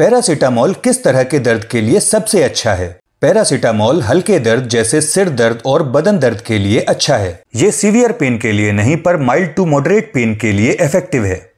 paracetamol किस तरह के दर्द के लिए सबसे अच्छा है पैरासीटामोल हल्के दर्द जैसे सिर दर्द और बदन दर्द के लिए अच्छा है ये सीवियर पेन के लिए नहीं पर माइल्ड टू मॉडरेट पेन के लिए इफेक्टिव है